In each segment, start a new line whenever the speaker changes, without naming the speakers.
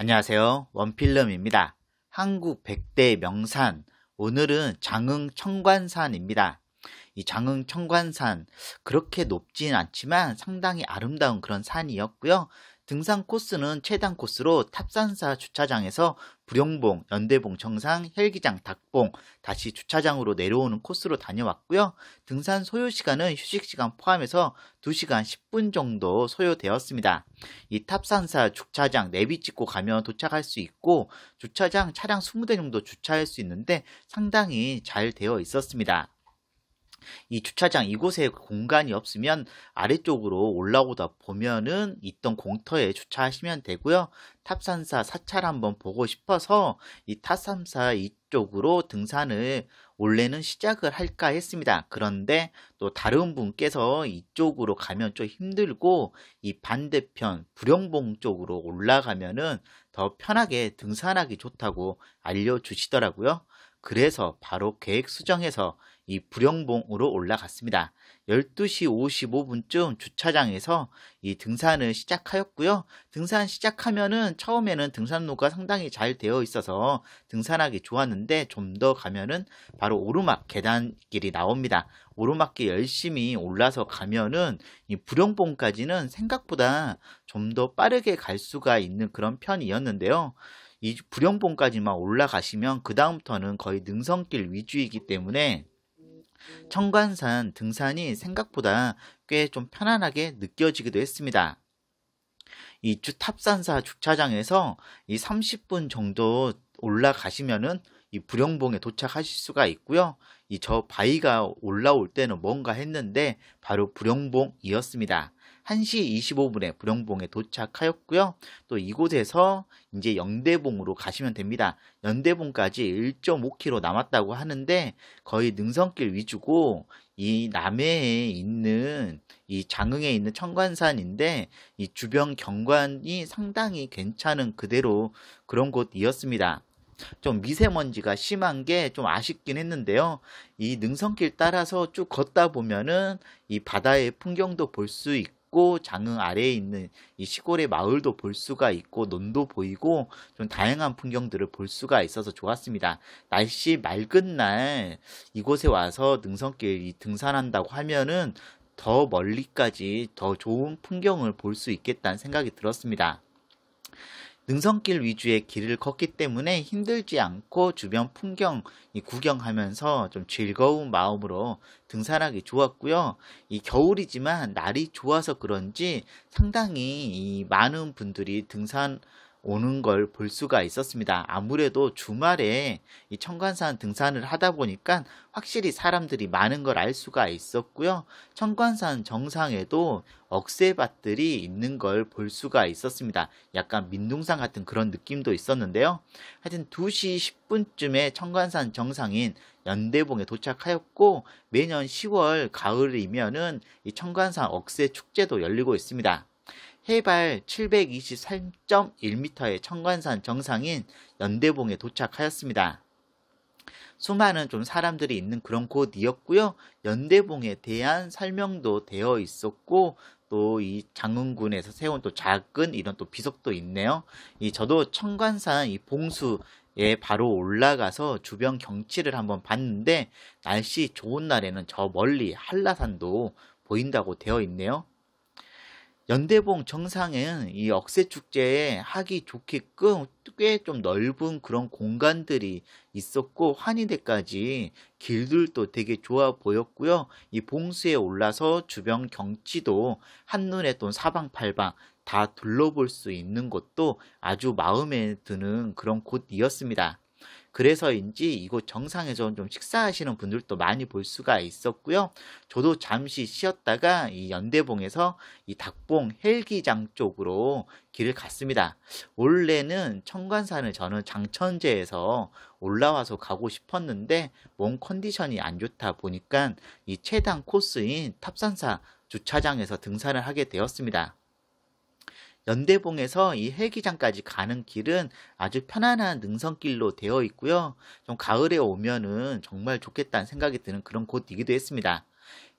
안녕하세요. 원필름입니다. 한국 100대 명산. 오늘은 장흥 청관산입니다. 이 장흥 청관산 그렇게 높진 않지만 상당히 아름다운 그런 산이었고요. 등산 코스는 최단 코스로 탑산사 주차장에서 불용봉, 연대봉, 정상, 헬기장, 닭봉 다시 주차장으로 내려오는 코스로 다녀왔고요. 등산 소요 시간은 휴식 시간 포함해서 2시간 10분 정도 소요되었습니다. 이 탑산사 주차장 내비 찍고 가면 도착할 수 있고 주차장 차량 20대 정도 주차할 수 있는데 상당히 잘 되어 있었습니다. 이 주차장 이곳에 공간이 없으면 아래쪽으로 올라오다 보면은 있던 공터에 주차하시면 되고요. 탑산사 사찰 한번 보고 싶어서 이 탑산사 이쪽으로 등산을 원래는 시작을 할까 했습니다. 그런데 또 다른 분께서 이쪽으로 가면 좀 힘들고 이 반대편 불영봉 쪽으로 올라가면은 더 편하게 등산하기 좋다고 알려주시더라고요. 그래서 바로 계획 수정해서 이 불영봉으로 올라갔습니다. 12시 55분쯤 주차장에서 이 등산을 시작하였고요. 등산 시작하면은 처음에는 등산로가 상당히 잘 되어 있어서 등산하기 좋았는데 좀 더 가면은 바로 오르막 계단길이 나옵니다. 오르막길 열심히 올라서 가면은 이 불영봉까지는 생각보다 좀 더 빠르게 갈 수가 있는 그런 편이었는데요. 이 불용봉까지만 올라가시면 그 다음부터는 거의 능선길 위주이기 때문에 청관산 등산이 생각보다 꽤 좀 편안하게 느껴지기도 했습니다. 이 주 탑산사 주차장에서 이 30분 정도 올라가시면은 이 불영봉에 도착하실 수가 있고요. 이 저 바위가 올라올 때는 뭔가 했는데 바로 불영봉이었습니다. 1시 25분에 부령봉에 도착하였고요. 또 이곳에서 이제 영대봉으로 가시면 됩니다. 연대봉까지 1.5km 남았다고 하는데 거의 능선길 위주고 이 남해에 있는 이 장흥에 있는 청관산인데 이 주변 경관이 상당히 괜찮은 그대로 그런 곳이었습니다. 좀 미세먼지가 심한 게 좀 아쉽긴 했는데요. 이 능선길 따라서 쭉 걷다 보면은 이 바다의 풍경도 볼 수 있고 있고 장흥 아래에 있는 이 시골의 마을도 볼 수가 있고 논도 보이고 좀 다양한 풍경들을 볼 수가 있어서 좋았습니다. 날씨 맑은 날 이곳에 와서 능선길 등산한다고 하면은 더 멀리까지 더 좋은 풍경을 볼 수 있겠다는 생각이 들었습니다. 능선길 위주의 길을 걷기 때문에 힘들지 않고 주변 풍경 구경하면서 좀 즐거운 마음으로 등산하기 좋았고요. 이 겨울이지만 날이 좋아서 그런지 상당히 많은 분들이 등산 오는 걸 볼 수가 있었습니다. 아무래도 주말에 이 청관산 등산을 하다 보니까 확실히 사람들이 많은 걸 알 수가 있었고요. 청관산 정상에도 억새밭들이 있는 걸 볼 수가 있었습니다. 약간 민둥산 같은 그런 느낌도 있었는데요. 하여튼 2시 10분쯤에 청관산 정상인 연대봉에 도착하였고 매년 10월 가을이면은 이 청관산 억새 축제도 열리고 있습니다. 해발 723.1m의 청관산 정상인 연대봉에 도착하였습니다. 수많은 좀 사람들이 있는 그런 곳이었고요. 연대봉에 대한 설명도 되어 있었고 또 이 장흥군에서 세운 또 작은 이런 또 비석도 있네요. 이 저도 청관산 이 봉수 에 바로 올라가서 주변 경치를 한번 봤는데 날씨 좋은 날에는 저 멀리 한라산도 보인다고 되어 있네요. 연대봉 정상은 이 억새축제에 하기 좋게끔 꽤 좀 넓은 그런 공간들이 있었고 환희대까지 길들도 되게 좋아 보였고요. 이 봉수에 올라서 주변 경치도 한눈에 또 사방팔방 다 둘러볼 수 있는 것도 아주 마음에 드는 그런 곳이었습니다. 그래서인지 이곳 정상에서 좀 식사하시는 분들도 많이 볼 수가 있었고요. 저도 잠시 쉬었다가 이 연대봉에서 이 닭봉 헬기장 쪽으로 길을 갔습니다. 원래는 청관산을 저는 장천제에서 올라와서 가고 싶었는데 몸 컨디션이 안 좋다 보니까 이 최단 코스인 탑산사 주차장에서 등산을 하게 되었습니다. 연대봉에서 이 헬기장까지 가는 길은 아주 편안한 능선길로 되어 있고요. 좀 가을에 오면은 정말 좋겠다는 생각이 드는 그런 곳이기도 했습니다.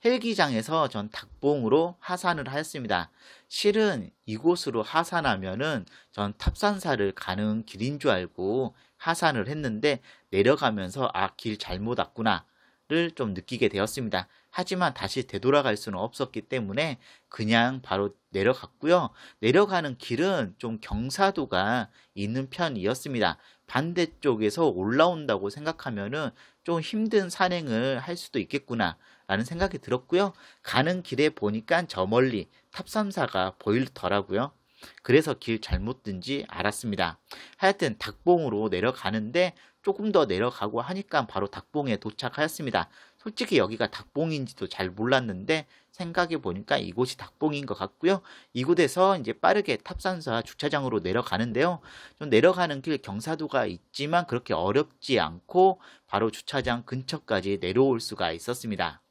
헬기장에서 전 닭봉으로 하산을 하였습니다. 실은 이곳으로 하산하면은 전 탑산사를 가는 길인 줄 알고 하산을 했는데 내려가면서 아 길 잘못 왔구나를 좀 느끼게 되었습니다. 하지만 다시 되돌아갈 수는 없었기 때문에 그냥 바로 내려갔고요. 내려가는 길은 좀 경사도가 있는 편이었습니다. 반대쪽에서 올라온다고 생각하면좀 힘든 산행을 할 수도 있겠구나 라는 생각이 들었고요. 가는 길에 보니까 저 멀리 탑삼사가 보이더라고요. 그래서 길 잘못 든지 알았습니다. 하여튼 닭봉으로 내려가는데 조금 더 내려가고 하니까 바로 닭봉에 도착하였습니다. 솔직히 여기가 닭봉인지도 잘 몰랐는데 생각해 보니까 이곳이 닭봉인 것 같고요. 이곳에서 이제 빠르게 탑산사 주차장으로 내려가는데요. 좀 내려가는 길 경사도가 있지만 그렇게 어렵지 않고 바로 주차장 근처까지 내려올 수가 있었습니다.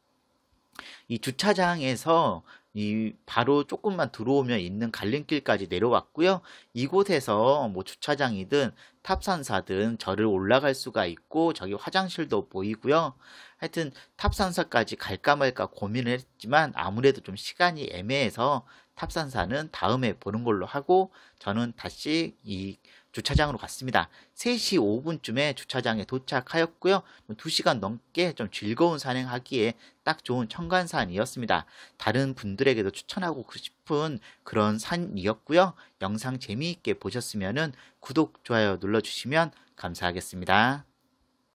이 주차장에서 이 바로 조금만 들어오면 있는 갈림길까지 내려왔고요. 이곳에서 뭐 주차장이든 탑산사든 절을 올라갈 수가 있고 저기 화장실도 보이고요. 하여튼 탑산사까지 갈까 말까 고민을 했지만 아무래도 좀 시간이 애매해서 탑산사는 다음에 보는 걸로 하고 저는 다시 이 주차장으로 갔습니다. 3시 5분쯤에 주차장에 도착하였고요. 2시간 뭐 넘게 좀 즐거운 산행하기에 딱 좋은 청간산이었습니다. 다른 분들에게도 추천하고 싶은 그런 산이었고요. 영상 재미있게 보셨으면 구독, 좋아요 눌러주시면 감사하겠습니다.